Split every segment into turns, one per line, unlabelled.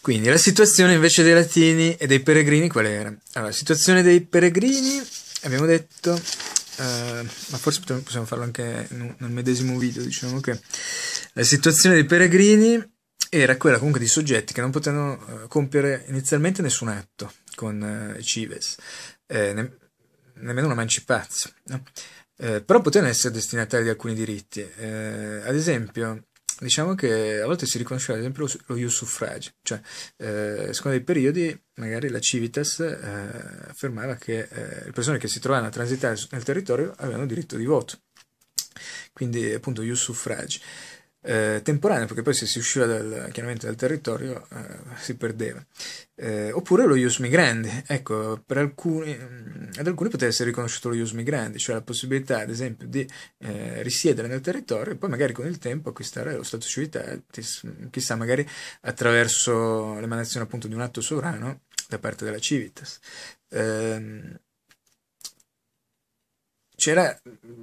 Quindi la situazione invece dei latini e dei peregrini qual era? Allora, la situazione dei peregrini, abbiamo detto, eh, ma forse possiamo farlo anche nel medesimo video, diciamo che la situazione dei peregrini era quella comunque di soggetti che non potevano eh, compiere inizialmente nessun atto con eh, Cives, eh, ne- nemmeno una mancipazza, no? Eh, però potevano essere destinatari di alcuni diritti. Eh, ad esempio, diciamo che a volte si riconosceva ad esempio lo, lo suffrage, cioè eh, secondo dei periodi magari la Civitas eh, affermava che eh, le persone che si trovavano a transitare nel territorio avevano diritto di voto, quindi appunto ius suffrage eh, temporanea, perché poi se si usciva dal, chiaramente dal territorio eh, si perdeva. Eh, oppure lo ius migrandi, ecco, per alcuni, mm, ad alcuni poteva essere riconosciuto lo ius migrandi, cioè la possibilità ad esempio di eh, risiedere nel territorio e poi magari con il tempo acquistare lo status civitatis, chissà magari attraverso l'emanazione appunto di un atto sovrano da parte della civitas. Eh, c'era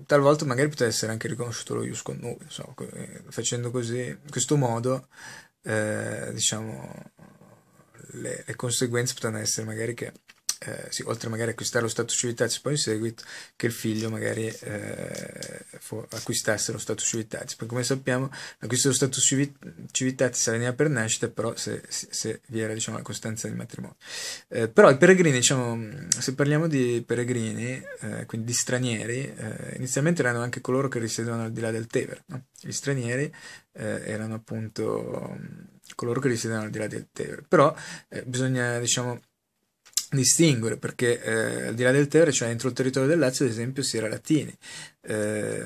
talvolta magari poteva essere anche riconosciuto lo ius con noi so, eh, facendo così, in questo modo, eh, diciamo, le, le conseguenze potevano essere magari che eh, sì, oltre magari a acquistare lo status civitatis poi in seguito che il figlio magari eh, acquistasse lo status civitatis poi come sappiamo l'acquisto dello status civitatis era per nascita però se, se, se, vi era diciamo la costanza del matrimonio eh, però i peregrini diciamo se parliamo di peregrini eh, quindi di stranieri eh, inizialmente erano anche coloro che risiedevano al di là del Tevere no? gli stranieri eh, erano appunto mm, coloro che risiedevano al di là del Tevere però bisogna diciamo distinguere perché eh, al di là del Tevere cioè entro il territorio del Lazio ad esempio si era Latini eh,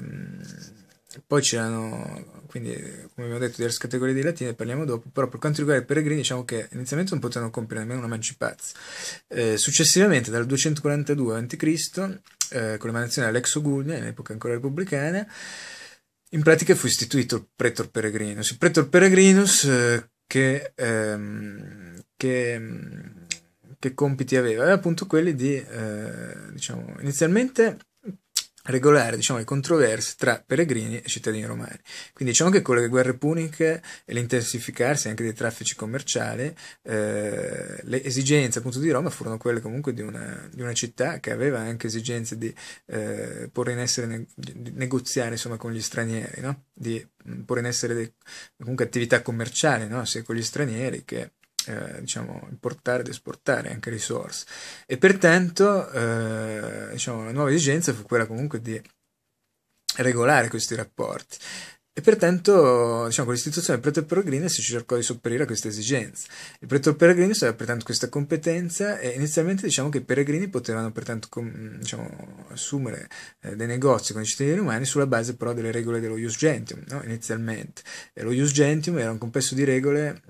poi c'erano quindi come abbiamo detto diverse categorie di latini ne parliamo dopo però per quanto riguarda i peregrini diciamo che inizialmente non potevano compiere nemmeno una mancipazza eh, successivamente dal 242 a.C. Eh, con l'emanazione dell'Exogulia in epoca ancora repubblicana in pratica fu istituito il pretor peregrinus il pretor peregrinus eh, che, ehm, che mm, che compiti aveva, era appunto quelli di, eh, diciamo, inizialmente regolare diciamo, le controversie tra peregrini e cittadini romani. Quindi diciamo che con le guerre puniche e l'intensificarsi anche dei traffici commerciali, eh, le esigenze appunto di Roma furono quelle comunque di una, di una città che aveva anche esigenze di eh, porre in essere, ne- negoziare insomma con gli stranieri, no? di mm, porre in essere dei, comunque attività commerciali, no? sia con gli stranieri che eh, diciamo, importare ed esportare anche risorse e pertanto eh, diciamo, la nuova esigenza fu quella comunque di regolare questi rapporti e pertanto, diciamo, con l'istituzione del Pretor Peregrino si cercò di sopperire a questa esigenza. Il Pretor Peregrino aveva pertanto questa competenza e inizialmente diciamo che i peregrini potevano pertanto diciamo, assumere eh, dei negozi con i cittadini romani sulla base però delle regole dello Ius Gentium, no? inizialmente. E lo Ius Gentium era un complesso di regole,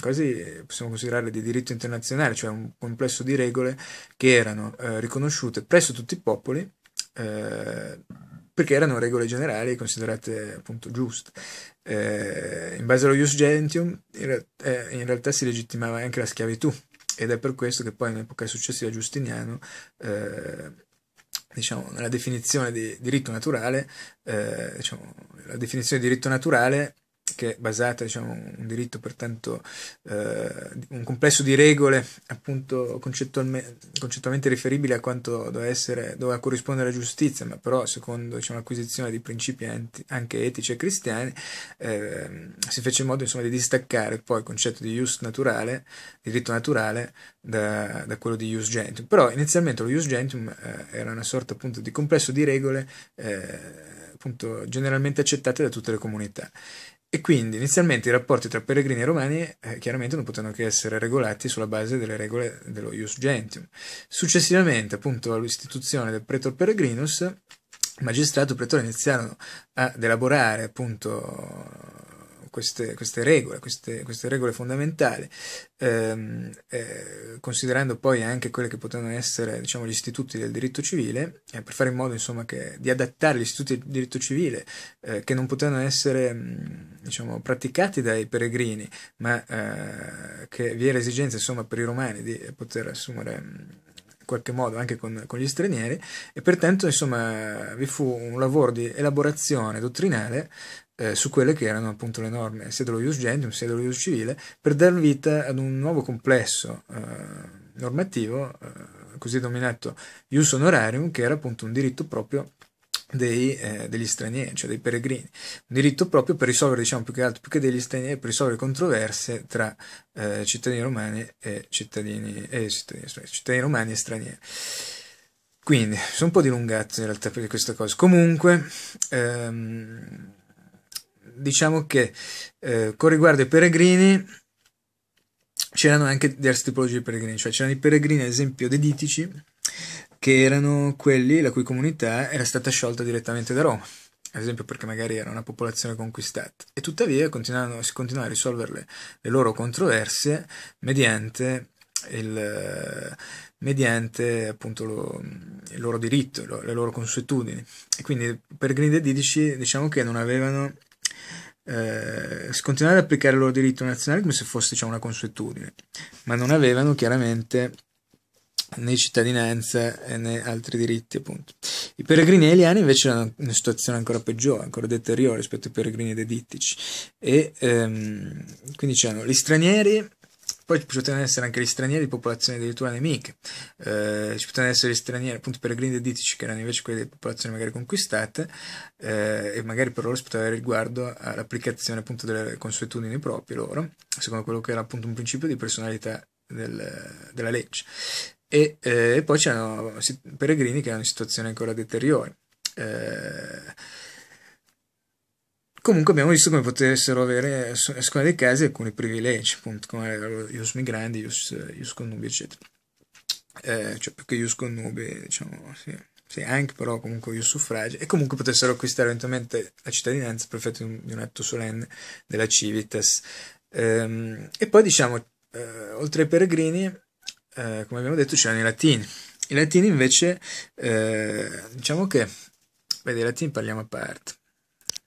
quasi possiamo considerarle di diritto internazionale, cioè un complesso di regole che erano eh, riconosciute presso tutti i popoli eh, perché erano regole generali considerate appunto giuste. Eh, in base allo Ius Gentium in, re- eh, in, realtà si legittimava anche la schiavitù ed è per questo che poi in epoca successiva a Giustiniano eh, Diciamo, nella definizione di diritto naturale, eh, diciamo, la definizione di diritto naturale che è basata, diciamo, un diritto pertanto, eh, un complesso di regole appunto concettualmente riferibili a quanto doveva, essere, doveva corrispondere alla giustizia, ma però secondo diciamo, l'acquisizione di principi anti, anche etici e cristiani eh, si fece in modo insomma, di distaccare poi il concetto di ius naturale, diritto naturale, da, da, quello di ius gentium. Però inizialmente lo ius gentium eh, era una sorta appunto di complesso di regole eh, appunto generalmente accettate da tutte le comunità. E quindi inizialmente i rapporti tra pellegrini e romani eh, chiaramente non potevano che essere regolati sulla base delle regole dello Ius Gentium. Successivamente, appunto, all'istituzione del Pretor Peregrinus, magistrato e pretore iniziarono ad elaborare appunto queste, queste regole, queste, queste, regole fondamentali, ehm, eh, considerando poi anche quelli che potevano essere diciamo, gli istituti del diritto civile, eh, per fare in modo insomma, che, di adattare gli istituti del diritto civile eh, che non potevano essere mm, diciamo, praticati dai peregrini, ma eh, che vi era esigenza insomma, per i romani di poter assumere. Mh, mm, qualche modo anche con, con, gli stranieri e pertanto insomma vi fu un lavoro di elaborazione dottrinale eh, su quelle che erano appunto le norme sia dello Ius Gentium sia dello Ius Civile per dar vita ad un nuovo complesso eh, normativo eh, così denominato Ius Honorarium che era appunto un diritto proprio dei, eh, degli stranieri, cioè dei peregrini, un diritto proprio per risolvere, diciamo più che altro, più che degli stranieri, per risolvere controverse tra eh, cittadini romani e cittadini, eh, cittadini, cittadini, romani e stranieri. Quindi, sono un po' dilungato in realtà per questa cosa. Comunque, ehm, diciamo che eh, con riguardo ai peregrini c'erano anche diverse tipologie di peregrini, cioè c'erano i peregrini ad esempio deditici che erano quelli la cui comunità era stata sciolta direttamente da Roma, ad esempio perché magari era una popolazione conquistata e tuttavia si continuano a risolvere le loro controversie mediante il, mediante appunto lo, il loro diritto, lo, le loro consuetudini. E quindi i peregrini dedici diciamo che non avevano eh, continuare ad applicare il loro diritto nazionale come se fosse cioè, una consuetudine, ma non avevano chiaramente né cittadinanza né altri diritti appunto. I peregrini alieni invece erano in una situazione ancora peggiore, ancora deteriore rispetto ai peregrini edittici, e ehm, quindi c'erano gli stranieri poi ci potevano essere anche gli stranieri di popolazioni addirittura nemiche, eh, ci potevano essere gli stranieri, appunto peregrini ed itici, che erano invece quelle di popolazioni magari conquistate, eh, e magari per loro si poteva avere riguardo all'applicazione appunto delle consuetudini proprie loro, secondo quello che era appunto un principio di personalità del, della legge. E, eh, e poi c'erano peregrini che erano in situazioni ancora deteriore. Eh, comunque abbiamo visto come potessero avere a seconda dei casi alcuni privilegi, appunto come ius migrandi, ius, ius connubi, eccetera. Eh, cioè perché ius connubi, diciamo, sì, sì, anche però comunque ius suffragi, e comunque potessero acquistare eventualmente la cittadinanza per effetto di un, atto solenne della civitas. Eh, e poi diciamo, eh, oltre ai peregrini, eh, come abbiamo detto, c'erano i latini. I latini invece, eh, diciamo che, beh dei latini parliamo a parte